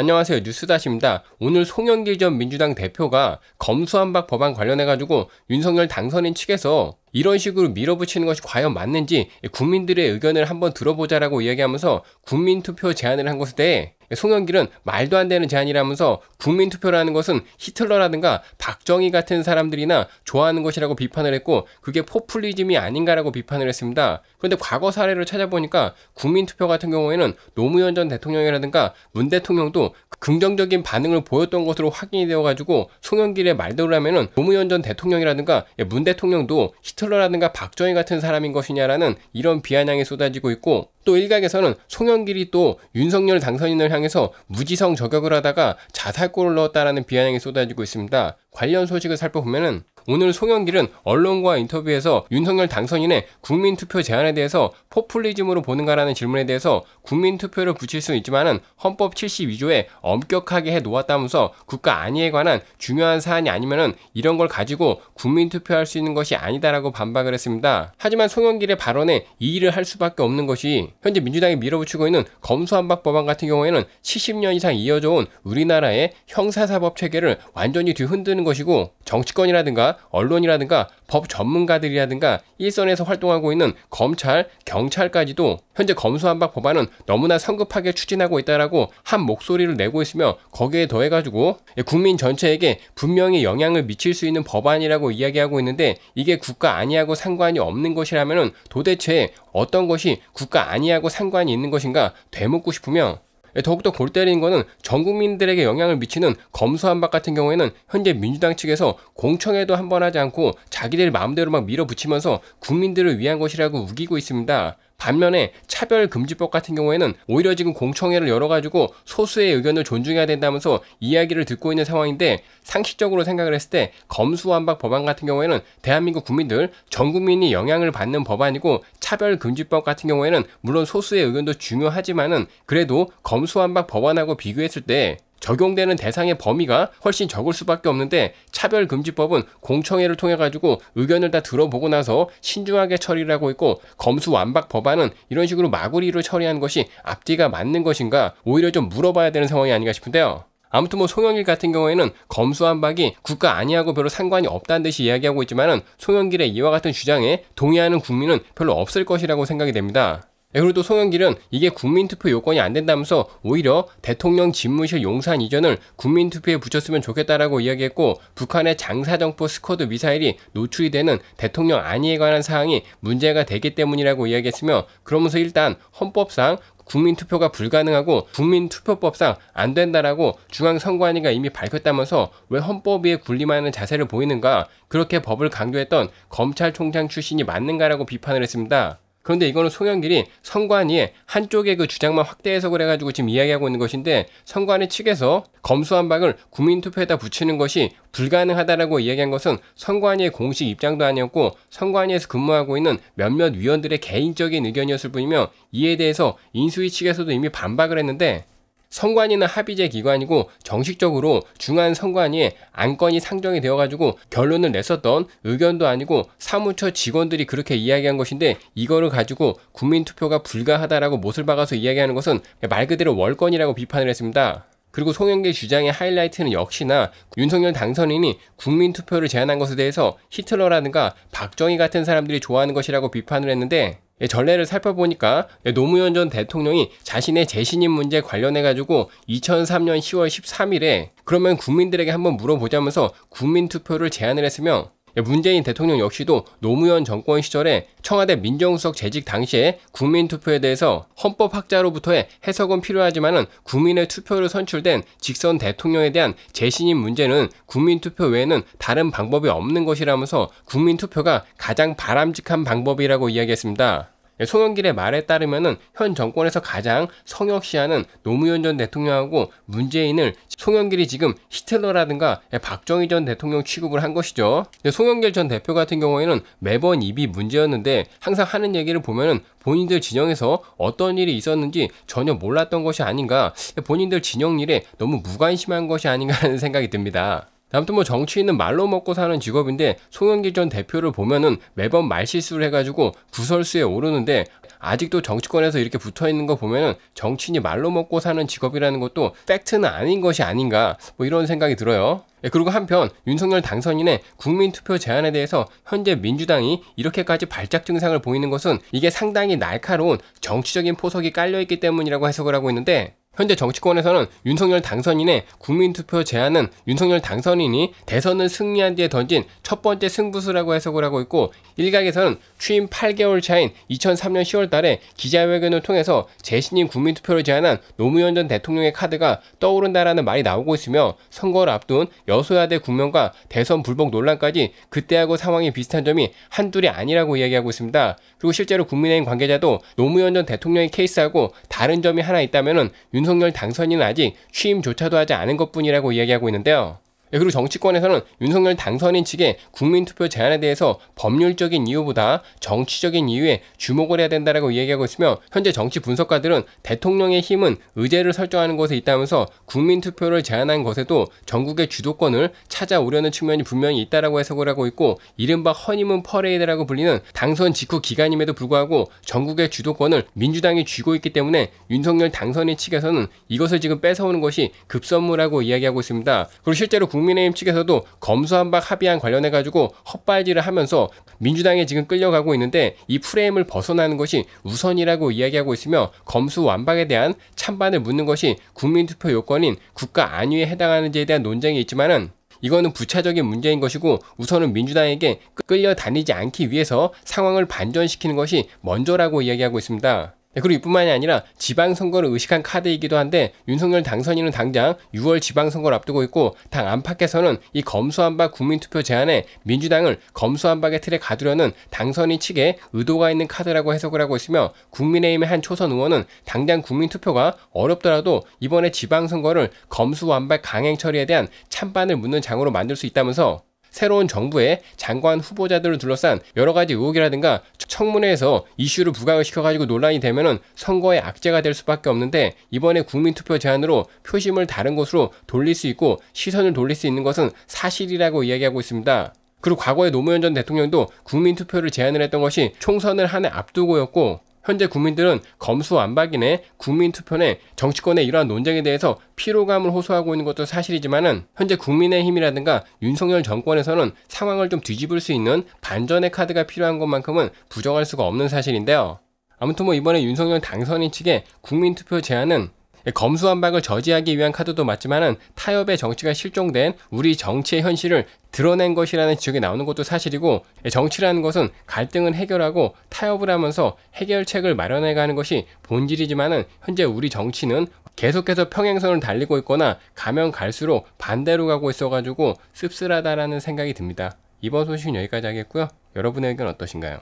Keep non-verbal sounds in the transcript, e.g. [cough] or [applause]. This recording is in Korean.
안녕하세요. 뉴스다시입니다. 오늘 송영길 전 민주당 대표가 검수한박 법안 관련해가지고 윤석열 당선인 측에서 이런 식으로 밀어붙이는 것이 과연 맞는지 국민들의 의견을 한번 들어보자라고 이야기하면서 국민투표 제안을 한 것에 대해 송영길은 말도 안 되는 제안이라면서 국민투표라는 것은 히틀러라든가 박정희 같은 사람들이나 좋아하는 것이라고 비판을 했고 그게 포퓰리즘이 아닌가라고 비판을 했습니다. 그런데 과거 사례를 찾아보니까 국민투표 같은 경우에는 노무현 전 대통령이라든가 문 대통령도 긍정적인 반응을 보였던 것으로 확인이 되어가지고 송영길의 말대로 라면 노무현 전 대통령이라든가 문 대통령도 히틀러라든가 박정희 같은 사람인 것이냐라는 이런 비아냥이 쏟아지고 있고 또 일각에서는 송영길이 또 윤석열 당선인을 향해 향해서 무지성 저격을 하다가 자살골을 넣었다라는 비아냥이 쏟아지고 있습니다. 관련 소식을 살펴보면 오늘 송영길은 언론과 인터뷰에서 윤석열 당선인의 국민투표 제안에 대해서 포퓰리즘으로 보는가라는 질문에 대해서 국민투표를 붙일 수 있지만은 헌법 72조에 엄격하게 해 놓았다면서 국가 안위에 관한 중요한 사안이 아니면은 이런 걸 가지고 국민투표할 수 있는 것이 아니다라고 반박을 했습니다. 하지만 송영길의 발언에 이의를 할 수밖에 없는 것이 현재 민주당이 밀어붙이고 있는 검수한박 법안 같은 경우에는 70년 이상 이어져온 우리나라의 형사사법 체계를 완전히 뒤흔드는 것이고 정치권이라든가 언론이라든가 법 전문가들이라든가 일선에서 활동하고 있는 검찰, 경찰까지도 현재 검수한박 법안은 너무나 성급하게 추진하고 있다라고 한 목소리를 내고 있으며 거기에 더해가지고 예, 국민 전체에게 분명히 영향을 미칠 수 있는 법안이라고 이야기하고 있는데 이게 국가 아니하고 상관이 없는 것이라면 도대체 어떤 것이 국가 아니하고 상관이 있는 것인가 되묻고 싶으며 예, 더욱더 골 때리는 것은 전 국민들에게 영향을 미치는 검수한박 같은 경우에는 현재 민주당 측에서 공청회도 한 번 하지 않고 자기들 마음대로 막 밀어붙이면서 국민들을 위한 것이라고 우기고 있습니다. 반면에 차별금지법 같은 경우에는 오히려 지금 공청회를 열어가지고 소수의 의견을 존중해야 된다면서 이야기를 듣고 있는 상황인데 상식적으로 생각을 했을 때 검수완박 법안 같은 경우에는 대한민국 국민들 전 국민이 영향을 받는 법안이고 차별금지법 같은 경우에는 물론 소수의 의견도 중요하지만은 그래도 검수완박 법안하고 비교했을 때 적용되는 대상의 범위가 훨씬 적을 수밖에 없는데 차별금지법은 공청회를 통해 가지고 의견을 다 들어보고 나서 신중하게 처리를 하고 있고 검수 완박 법안은 이런 식으로 마구리로 처리하는 것이 앞뒤가 맞는 것인가 오히려 좀 물어봐야 되는 상황이 아닌가 싶은데요. 아무튼 뭐 송영길 같은 경우에는 검수완박이 국가 아니하고 별로 상관이 없다는 듯이 이야기하고 있지만은 송영길의 이와 같은 주장에 동의하는 국민은 별로 없을 것이라고 생각이 됩니다. 그리고 또 송영길은 이게 국민투표 요건이 안 된다면서 오히려 대통령 집무실 용산 이전을 국민투표에 붙였으면 좋겠다라고 이야기했고 북한의 장사정포 스쿼드 미사일이 노출이 되는 대통령 안위에 관한 사항이 문제가 되기 때문이라고 이야기했으며 그러면서 일단 헌법상 국민투표가 불가능하고 국민투표법상 안 된다라고 중앙선관위가 이미 밝혔다면서 왜 헌법위에 군림하는 자세를 보이는가 그렇게 법을 강조했던 검찰총장 출신이 맞는가라고 비판을 했습니다. 그런데 이거는 송영길이 선관위에한쪽에그 주장만 확대 해서그래가지고 지금 이야기하고 있는 것인데 선관위 측에서 검수한박을 국민투표에다 붙이는 것이 불가능하다라고 이야기한 것은 선관위의 공식 입장도 아니었고 선관위에서 근무하고 있는 몇몇 위원들의 개인적인 의견이었을 뿐이며 이에 대해서 인수위 측에서도 이미 반박을 했는데 선관위는 합의제 기관이고 정식적으로 중앙 선관위에 안건이 상정이 되어가지고 결론을 냈었던 의견도 아니고 사무처 직원들이 그렇게 이야기한 것인데 이거를 가지고 국민투표가 불가하다라고 못을 박아서 이야기하는 것은 말 그대로 월권이라고 비판을 했습니다. 그리고 송영길 주장의 하이라이트는 역시나 윤석열 당선인이 국민투표를 제안한 것에 대해서 히틀러라든가 박정희 같은 사람들이 좋아하는 것이라고 비판을 했는데 예, 전례를 살펴보니까 예, 노무현 전 대통령이 자신의 재신임 문제 관련해 가지고 2003년 10월 13일에 그러면 국민들에게 한번 물어보자면서 국민 투표를 제안을 했으며 예, 문재인 대통령 역시도 노무현 정권 시절에 청와대 민정수석 재직 당시에 국민투표에 대해서 헌법학자로부터의 해석은 필요하지만 국민의 투표로 선출된 직선 대통령에 대한 재신임 문제는 국민투표 외에는 다른 방법이 없는 것이라면서 국민투표가 가장 바람직한 방법이라고 이야기했습니다. 예, 송영길의 말에 따르면현 정권에서 가장 성역시하는 노무현 전 대통령하고 문재인을 송영길이 지금 히틀러라든가 예, 박정희 전 대통령 취급을 한 것이죠. 송영길 전 대표 같은 경우에는 매번 입이 문제였는데 항상 하는 얘기를 보면 본인들 진영에서 어떤 일이 있었는지 전혀 몰랐던 것이 아닌가 본인들 진영 일에 너무 무관심한 것이 아닌가 하는 [laughs] 생각이 듭니다. 아무튼 뭐 정치인은 말로 먹고 사는 직업인데 송영길 전 대표를 보면은 매번 말실수를 해가지고 구설수에 오르는데 아직도 정치권에서 이렇게 붙어 있는 거 보면은 정치인이 말로 먹고 사는 직업이라는 것도 팩트는 아닌 것이 아닌가 뭐 이런 생각이 들어요. 예, 그리고 한편 윤석열 당선인의 국민투표 제안에 대해서 현재 민주당이 이렇게까지 발작 증상을 보이는 것은 이게 상당히 날카로운 정치적인 포석이 깔려있기 때문이라고 해석을 하고 있는데 현재 정치권에서는 윤석열 당선인의 국민투표 제안은 윤석열 당선인이 대선을 승리한 뒤에 던진 첫 번째 승부수라고 해석을 하고 있고 일각에서는 취임 8개월 차인 2003년 10월 달에 기자회견을 통해서 재신인 국민투표를 제안한 노무현 전 대통령의 카드가 떠오른다라는 말이 나오고 있으며 선거를 앞둔 여소야대 국면과 대선 불복 논란까지 그때하고 상황이 비슷한 점이 한둘이 아니라고 이야기하고 있습니다. 그리고 실제로 국민의힘 관계자도 노무현 전 대통령의 케이스하고 다른 점이 하나 있다면은 윤 윤석열 당선인은 아직 취임조차도 하지 않은 것뿐이라고 이야기하고 있는데요. 예, 그리고 정치권에서는 윤석열 당선인 측의 국민투표 제안에 대해서 법률적인 이유보다 정치적인 이유에 주목을 해야 된다라고 이야기하고 있으며 현재 정치 분석가들은 대통령의 힘은 의제를 설정하는 것에 있다면서 국민투표를 제안한 것에도 전국의 주도권을 찾아오려는 측면이 분명히 있다라고 해석을 하고 있고 이른바 허니문 퍼레이드라고 불리는 당선 직후 기간임에도 불구하고 전국의 주도권을 민주당이 쥐고 있기 때문에 윤석열 당선인 측에서는 이것을 지금 뺏어오는 것이 급선무라고 이야기하고 있습니다. 그리고 실제로 국민의힘 측에서도 검수한박 합의안 관련해 가지고 헛발질을 하면서 민주당에 지금 끌려가고 있는데 이 프레임을 벗어나는 것이 우선이라고 이야기하고 있으며 검수 완박에 대한 찬반을 묻는 것이 국민투표 요건인 국가 안위에 해당하는지에 대한 논쟁이 있지만은 이거는 부차적인 문제인 것이고 우선은 민주당에게 끌려다니지 않기 위해서 상황을 반전시키는 것이 먼저라고 이야기하고 있습니다. 네, 그리고 이뿐만이 아니라 지방선거를 의식한 카드이기도 한데 윤석열 당선인은 당장 6월 지방선거를 앞두고 있고 당 안팎에서는 이 검수한박 국민투표 제안에 민주당을 검수한박의 틀에 가두려는 당선인 측의 의도가 있는 카드라고 해석을 하고 있으며 국민의힘의 한 초선 의원은 당장 국민투표가 어렵더라도 이번에 지방선거를 검수완박 강행 처리에 대한 찬반을 묻는 장으로 만들 수 있다면서 새로운 정부의 장관 후보자들을 둘러싼 여러 가지 의혹이라든가 청문회에서 이슈를 부각을 시켜가지고 논란이 되면은 선거에 악재가 될 수밖에 없는데 이번에 국민투표 제안으로 표심을 다른 곳으로 돌릴 수 있고 시선을 돌릴 수 있는 것은 사실이라고 이야기하고 있습니다. 그리고 과거에 노무현 전 대통령도 국민투표를 제안을 했던 것이 총선을 한 해 앞두고였고 현재 국민들은 검수완박이네 국민투표네 정치권의 이러한 논쟁에 대해서 피로감을 호소하고 있는 것도 사실이지만은 현재 국민의힘이라든가 윤석열 정권에서는 상황을 좀 뒤집을 수 있는 반전의 카드가 필요한 것만큼은 부정할 수가 없는 사실인데요. 아무튼 뭐 이번에 윤석열 당선인 측의 국민투표 제안은 검수 한박을 저지하기 위한 카드도 맞지만은 타협의 정치가 실종된 우리 정치의 현실을 드러낸 것이라는 지적이 나오는 것도 사실이고 예, 정치라는 것은 갈등을 해결하고 타협을 하면서 해결책을 마련해가는 것이 본질이지만은 현재 우리 정치는 계속해서 평행선을 달리고 있거나 가면 갈수록 반대로 가고 있어가지고 씁쓸하다라는 생각이 듭니다. 이번 소식은 여기까지 하겠고요. 여러분의 의견 어떠신가요?